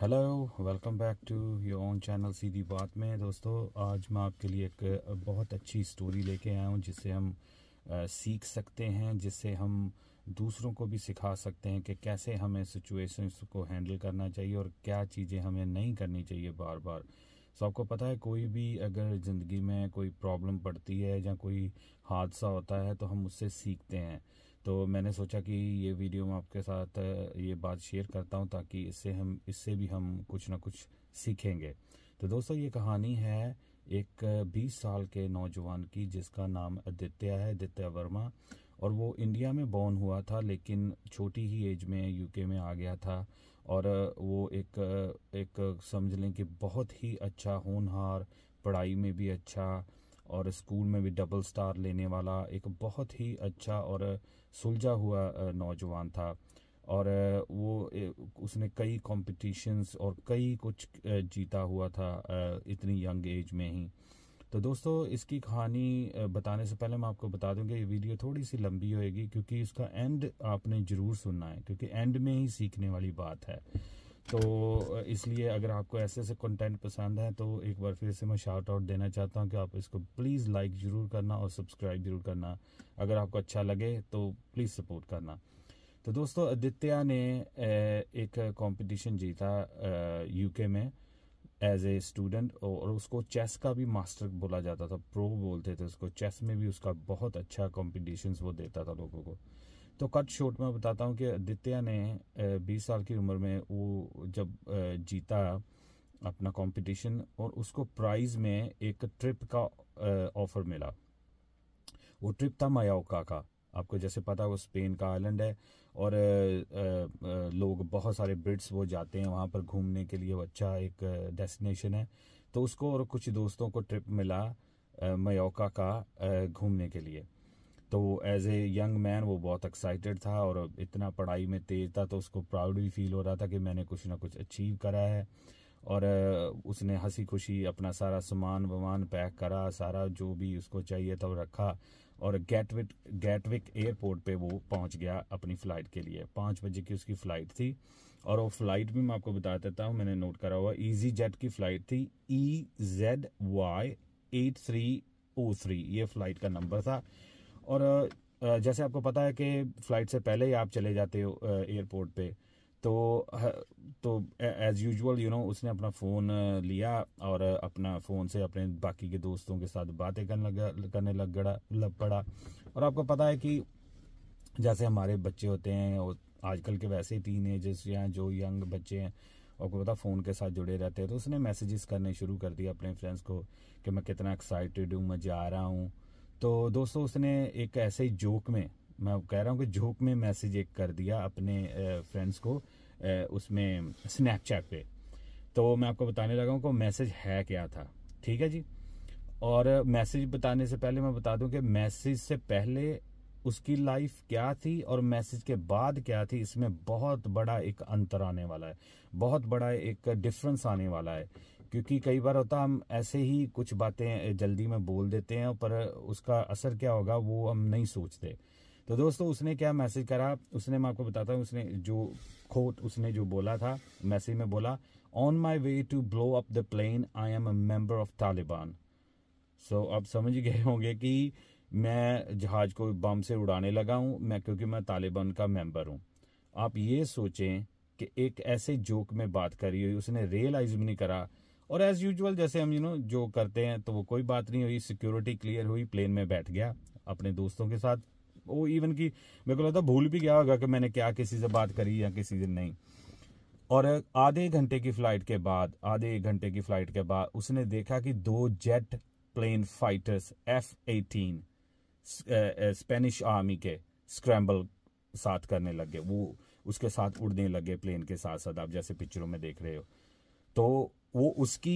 hello welcome back to your own channel Seedhi Baat में दोस्तों आज मैं आपके लिए एक बहुत अच्छी स्टोरी लेके आया हूँ जिससे हम आ, सीख सकते हैं जिससे हम दूसरों को भी सिखा सकते हैं कि कैसे हमें सिचुएशंस को हैंडल करना चाहिए और क्या चीज़ें हमें नहीं करनी चाहिए बार बार सो आपको पता है कोई भी अगर ज़िंदगी में कोई प्रॉब्लम पड़ती है या कोई हादसा होता है तो हम उससे सीखते हैं तो मैंने सोचा कि ये वीडियो मैं आपके साथ ये बात शेयर करता हूँ ताकि इससे हम इससे भी हम कुछ ना कुछ सीखेंगे तो दोस्तों ये कहानी है एक 20 साल के नौजवान की जिसका नाम आदित्य है आदित्य वर्मा और वो इंडिया में बॉर्न हुआ था लेकिन छोटी ही एज में यूके में आ गया था और वो एक एक समझ लें कि बहुत ही अच्छा होनहार पढ़ाई में भी अच्छा और स्कूल में भी डबल स्टार लेने वाला एक बहुत ही अच्छा और सुलझा हुआ नौजवान था और वो उसने कई कॉम्पिटिशन्स और कई कुछ जीता हुआ था इतनी यंग एज में ही तो दोस्तों इसकी कहानी बताने से पहले मैं आपको बता दूं कि ये वीडियो थोड़ी सी लंबी होएगी क्योंकि इसका एंड आपने जरूर सुनना है क्योंकि एंड में ही सीखने वाली बात है तो इसलिए अगर आपको ऐसे ऐसे कंटेंट पसंद है तो एक बार फिर से मैं शार्ट आउट देना चाहता हूँ कि आप इसको प्लीज़ लाइक ज़रूर करना और सब्सक्राइब ज़रूर करना अगर आपको अच्छा लगे तो प्लीज़ सपोर्ट करना तो दोस्तों आदित्य ने एक कंपटीशन जीता यूके में एज ए स्टूडेंट और उसको चेस का भी मास्टर बोला जाता था प्रो बोलते थे उसको चेस में भी उसका बहुत अच्छा कॉम्पिटिशन वो देता था लोगों को तो कट शॉट में बताता हूँ कि आदित्य ने बीस साल की उम्र में वो जब जीता अपना कंपटीशन और उसको प्राइज में एक ट्रिप का ऑफर मिला वो ट्रिप था मायाओका का आपको जैसे पता है वो स्पेन का आइलैंड है और लोग बहुत सारे ब्रिट्स वो जाते हैं वहाँ पर घूमने के लिए अच्छा एक डेस्टिनेशन है तो उसको और कुछ दोस्तों को ट्रिप मिला मयोका का घूमने के लिए तो एज ए यंग मैन वो बहुत एक्साइटेड था और इतना पढ़ाई में तेज था तो उसको प्राउड भी फील हो रहा था कि मैंने कुछ ना कुछ अचीव करा है और uh, उसने हंसी खुशी अपना सारा सामान वामान पैक करा सारा जो भी उसको चाहिए था वो रखा और गैटविक गैटविक एयरपोर्ट पे वो पहुंच गया अपनी फ़्लाइट के लिए पाँच बजे की उसकी फ़्लाइट थी और वो फ़्लाइट भी मैं आपको बता देता हूँ मैंने नोट करा हुआ ईजी जेट की फ़्लाइट थी E Z Y eight three O three ये फ़्लाइट का नंबर था और जैसे आपको पता है कि फ़्लाइट से पहले ही आप चले जाते हो एयरपोर्ट पे तो तो एज़ यूजुअल यू नो उसने अपना फ़ोन लिया और अपना फ़ोन से अपने बाकी के दोस्तों के साथ बातें करने लग करने लग गड़ा लग पड़ा और आपको पता है कि जैसे हमारे बच्चे होते हैं और आजकल के वैसे ही टीन एजर्स या जो यंग बच्चे हैं आपको पता फ़ोन के साथ जुड़े रहते हैं तो उसने मैसेजेस करने शुरू कर दिया अपने फ्रेंड्स को कि मैं कितना एक्साइटेड हूँ मैं जा रहा हूँ तो दोस्तों उसने एक ऐसे ही जोक में मैं कह रहा हूँ कि जोक में मैसेज एक कर दिया अपने फ्रेंड्स को उसमें स्नैपचैट पे तो मैं आपको बताने लगा हूँ कि मैसेज है क्या था ठीक है जी और मैसेज बताने से पहले मैं बता दूं कि मैसेज से पहले उसकी लाइफ क्या थी और मैसेज के बाद क्या थी इसमें बहुत बड़ा एक अंतर आने वाला है बहुत बड़ा एक डिफरेंस आने वाला है क्योंकि कई बार होता हम ऐसे ही कुछ बातें जल्दी में बोल देते हैं पर उसका असर क्या होगा वो हम नहीं सोचते तो दोस्तों उसने क्या मैसेज करा उसने मैं आपको बताता हूँ उसने जो खोट उसने जो बोला था मैसेज में बोला on my way to blow up the plane I am a member of Taliban so आप समझ गए होंगे कि मैं जहाज को बम से उड़ाने लगा हूँ मैं क्योंकि मैं तालिबान का मेंबर हूँ आप ये सोचें कि एक ऐसे जोक में बात करी हुई उसने रियलाइज भी नहीं करा और एज यूजल जैसे हम यू नो जो करते हैं तो वो कोई बात नहीं हुई सिक्योरिटी क्लियर हुई प्लेन में बैठ गया अपने दोस्तों के साथ वो इवन कि मेरे को लगता भूल भी गया होगा कि मैंने क्या किसी से बात करी या किसी से नहीं और आधे घंटे की फ्लाइट के बाद आधे घंटे की फ्लाइट के बाद उसने देखा कि दो jet plane fighters F eighteen Spanish army के स्क्रैम्बल साथ करने लगे वो उसके साथ उड़ने लगे प्लेन के साथ साथ आप जैसे पिक्चरों में देख रहे हो तो वो उसकी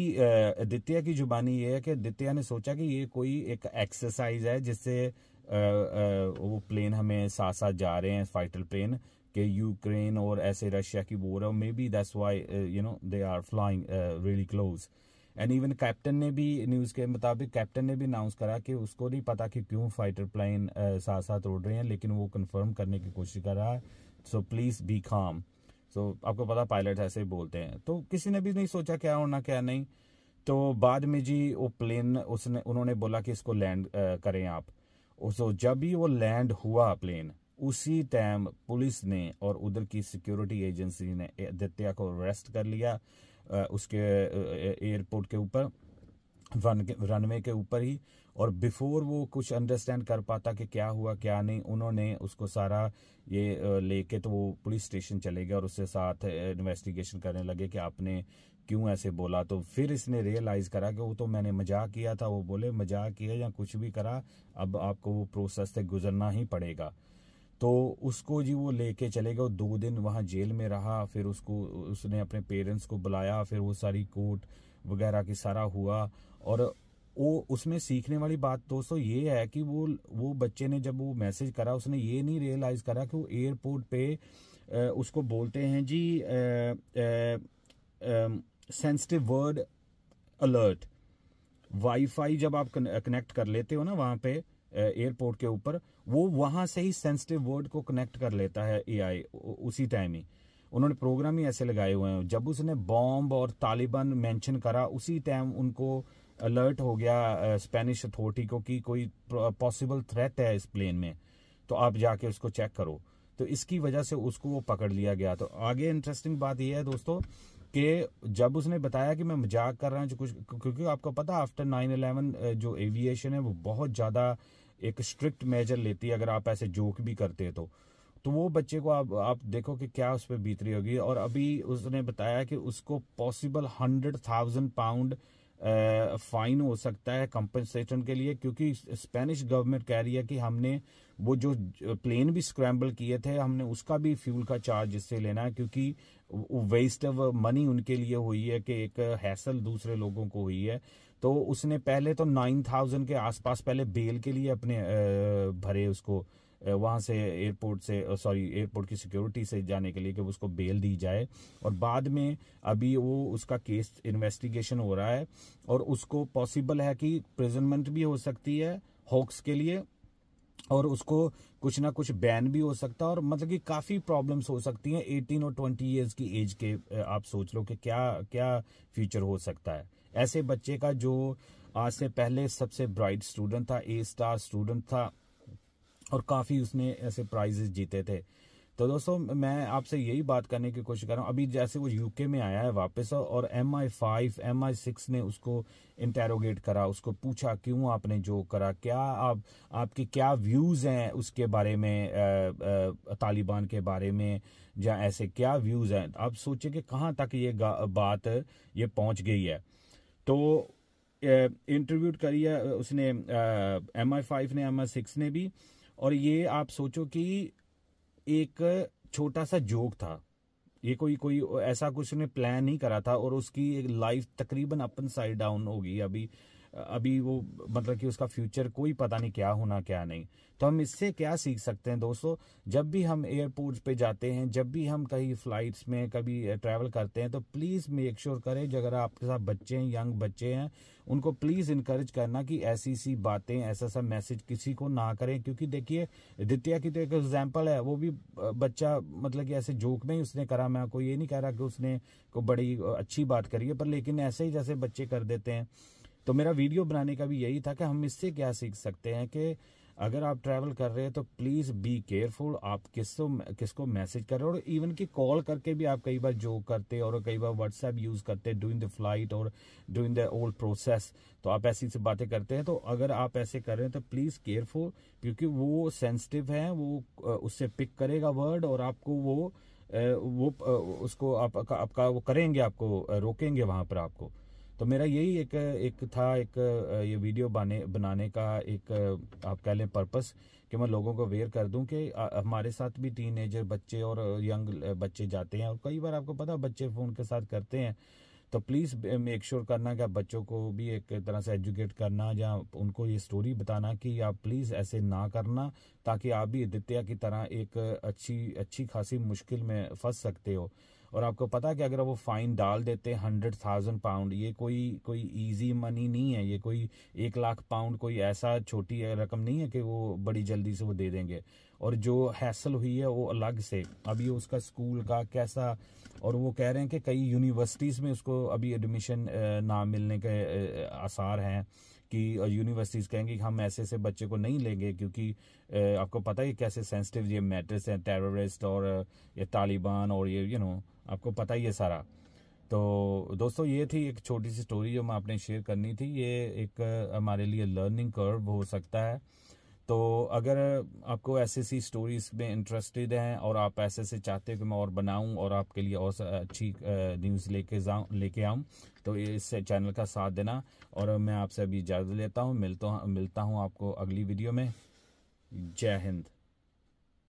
दित्या की जुबानी ये है कि दित्या ने सोचा कि ये कोई एक एक्सरसाइज है जिससे वो प्लेन हमें साथ साथ जा रहे हैं फाइटर प्लेन के यूक्रेन और ऐसे रशिया की बोर है may be that's why you know they are flying really close and even captain ने भी न्यूज़ के मुताबिक कैप्टन ने भी अनाउंस करा कि उसको नहीं पता कि क्यों फाइटर प्लेन साथ साथ उड़ रहे हैं लेकिन वो कन्फर्म करने की कोशिश कर रहा है सो प्लीज़ बी खाम सो so, आपको पता पायलट ऐसे ही बोलते हैं तो किसी ने भी नहीं सोचा क्या होना क्या नहीं तो बाद में जी वो प्लेन उसने उन्होंने बोला कि इसको लैंड करें आप सो जब ही वो लैंड हुआ प्लेन उसी टाइम पुलिस ने और उधर की सिक्योरिटी एजेंसी ने आदित्य को अरेस्ट कर लिया उसके एयरपोर्ट के ऊपर रन रनवे के ऊपर ही और बिफोर वो कुछ अंडरस्टैंड कर पाता कि क्या हुआ क्या नहीं उन्होंने उसको सारा ये लेके तो वो पुलिस स्टेशन चले गए और उसके साथ इन्वेस्टिगेशन करने लगे कि आपने क्यों ऐसे बोला तो फिर इसने रियलाइज करा कि वो तो मैंने मजाक किया था वो बोले मजाक किया या कुछ भी करा अब आपको वो प्रोसेस से गुजरना ही पड़ेगा तो उसको जी वो लेके चले गए दो दिन वहाँ जेल में रहा फिर उसको उसने अपने पेरेंट्स को बुलाया फिर वो सारी कोर्ट वगैरह की सारा हुआ और वो उसमें सीखने वाली बात दोस्तों ये है कि वो वो बच्चे ने जब वो मैसेज करा उसने ये नहीं रियलाइज करा कि वो एयरपोर्ट पे उसको बोलते हैं जी सेंसिटिव वर्ड अलर्ट वाईफाई जब आप कनेक्ट कर लेते हो ना वहां पे एयरपोर्ट के ऊपर वो वहां से ही सेंसिटिव वर्ड को कनेक्ट कर लेता है एआई उसी टाइम ही उन्होंने प्रोग्राम ही ऐसे लगाए हुए हैं जब उसने बॉम्ब और तालिबान मेंशन करा उसी टाइम उनको अलर्ट हो गया स्पेनिश अथॉरिटी को कि कोई पॉसिबल थ्रेट है इस प्लेन में तो आप जाके उसको चेक करो तो इसकी वजह से उसको वो पकड़ लिया गया तो आगे इंटरेस्टिंग बात यह है दोस्तों कि जब उसने बताया कि मैं मजाक कर रहा हूँ कुछ क्योंकि आपको पता आफ्टर नाइन अलेवन जो एविएशन है वो बहुत ज़्यादा एक स्ट्रिक्ट मेजर लेती है अगर आप ऐसे जोक भी करते हैं तो तो वो बच्चे को आप आप देखो कि क्या उस पर बीत रही होगी और अभी उसने बताया कि उसको possible hundred thousand pound fine हो सकता है कंपनसेशन के लिए क्योंकि स्पेनिश गवर्नमेंट कह रही है कि हमने वो जो प्लेन भी स्क्रैम्बल किए थे हमने उसका भी फ्यूल का चार्ज इससे लेना है क्योंकि वेस्ट ऑफ मनी उनके लिए हुई है कि एक हैसल दूसरे लोगों को हुई है तो उसने पहले तो नाइन थाउजेंड के आसपास पहले बेल के लिए अपने भरे उसको वहाँ से एयरपोर्ट से सॉरी एयरपोर्ट की सिक्योरिटी से जाने के लिए कि उसको बेल दी जाए और बाद में अभी वो उसका केस इन्वेस्टिगेशन हो रहा है और उसको पॉसिबल है कि प्रिजनमेंट भी हो सकती है होक्स के लिए और उसको कुछ ना कुछ बैन भी हो सकता है और मतलब कि काफ़ी प्रॉब्लम्स हो सकती हैं एटीन और ट्वेंटी इयर्स की एज के आप सोच लो कि क्या क्या फ्यूचर हो सकता है ऐसे बच्चे का जो आज से पहले सबसे ब्राइट स्टूडेंट था ए स्टार स्टूडेंट था और काफ़ी उसने ऐसे प्राइजेस जीते थे तो दोस्तों मैं आपसे यही बात करने की कोशिश कर रहा हूँ अभी जैसे वो यूके में आया है वापस और M I five M I six ने उसको इंटेरोगेट करा उसको पूछा क्यों आपने जो करा क्या आप आपके क्या व्यूज़ हैं उसके बारे में तालिबान के बारे में या ऐसे क्या व्यूज़ हैं आप सोचे कि कहाँ तक ये बात ये पहुँच गई है तो इंटरव्यू करी है उसने एम आई फाइव ने एम आई सिक्स ने भी और ये आप सोचो कि एक छोटा सा जोक था ये कोई कोई ऐसा कुछ उसने प्लान नहीं करा था और उसकी एक लाइफ तकरीबन अपन साइड डाउन होगी अभी अभी वो मतलब कि उसका फ्यूचर कोई पता नहीं क्या होना क्या नहीं तो हम इससे क्या सीख सकते हैं दोस्तों जब भी हम एयरपोर्ट पे जाते हैं जब भी हम कहीं फ्लाइट्स में कभी ट्रैवल करते हैं तो प्लीज़ मेक श्योर करें अगर आपके साथ बच्चे हैं यंग बच्चे हैं उनको प्लीज़ इनकरेज करना कि ऐसी सी बातें ऐसा सा मैसेज किसी को ना करें क्योंकि देखिए द्वितीय की तो एक एग्जाम्पल है वो भी बच्चा मतलब कि ऐसे जोक में ही उसने करा मैं आपको ये नहीं कह रहा कि उसने को बड़ी अच्छी बात करी है पर लेकिन ऐसे ही जैसे बच्चे कर देते हैं तो मेरा वीडियो बनाने का भी यही था कि हम इससे क्या सीख सकते हैं कि अगर आप ट्रैवल कर रहे हैं तो प्लीज बी केयरफुल आप किसको किसको मैसेज कर रहे हो और इवन कि कॉल करके भी आप कई बार जो करते और कई बार व्हाट्सएप यूज करते डूइंग द फ्लाइट और डूइंग द ओल्ड प्रोसेस तो आप ऐसी से बातें करते हैं तो अगर आप ऐसे कर रहे हैं तो प्लीज केयरफुल क्योंकि वो सेंसिटिव है वो उससे पिक करेगा वर्ड और आपको वो वो उसको आप, आपका वो करेंगे आपको रोकेंगे वहां पर आपको तो मेरा यही एक एक था एक ये वीडियो बने बनाने का एक आप कह लें पर्पस कि मैं लोगों को अवेयर कर दूं कि हमारे साथ भी टीन बच्चे और यंग बच्चे जाते हैं और कई बार आपको पता बच्चे फ़ोन के साथ करते हैं तो प्लीज़ मेक श्योर करना कि आप बच्चों को भी एक तरह से एजुकेट करना या उनको ये स्टोरी बताना कि आप प्लीज़ ऐसे ना करना ताकि आप भी आदित्य की तरह एक अच्छी अच्छी खासी मुश्किल में फंस सकते हो और आपको पता है कि अगर वो फाइन डाल देते हंड्रेड थाउजेंड पाउंड ये कोई कोई ईजी मनी नहीं है ये कोई एक लाख पाउंड कोई ऐसा छोटी रकम नहीं है कि वो बड़ी जल्दी से वो दे देंगे और जो हैसल हुई है वो अलग से अभी उसका स्कूल का कैसा और वो कह रहे हैं कि कई यूनिवर्सिटीज़ में उसको अभी एडमिशन ना मिलने के आसार हैं कि यूनिवर्सिटीज़ कहेंगी कि हम ऐसे ऐसे बच्चे को नहीं लेंगे क्योंकि आपको पता है कैसे सेंसिटिव ये मैटर्स हैं टेररिस्ट और ये तालिबान और ये यू नो आपको पता ही है सारा तो दोस्तों ये थी एक छोटी सी स्टोरी जो मैं आपने शेयर करनी थी ये एक हमारे लिए लर्निंग कर्व हो सकता है तो अगर आपको ऐसी ऐसी स्टोरीज में इंटरेस्टेड हैं और आप ऐसे से चाहते हो कि मैं और बनाऊं और आपके लिए और अच्छी न्यूज़ लेके जाऊं लेके आऊं तो इस चैनल का साथ देना और मैं आपसे अभी इजाज़त लेता हूं मिलता हूं मिलता हूं आपको अगली वीडियो में जय हिंद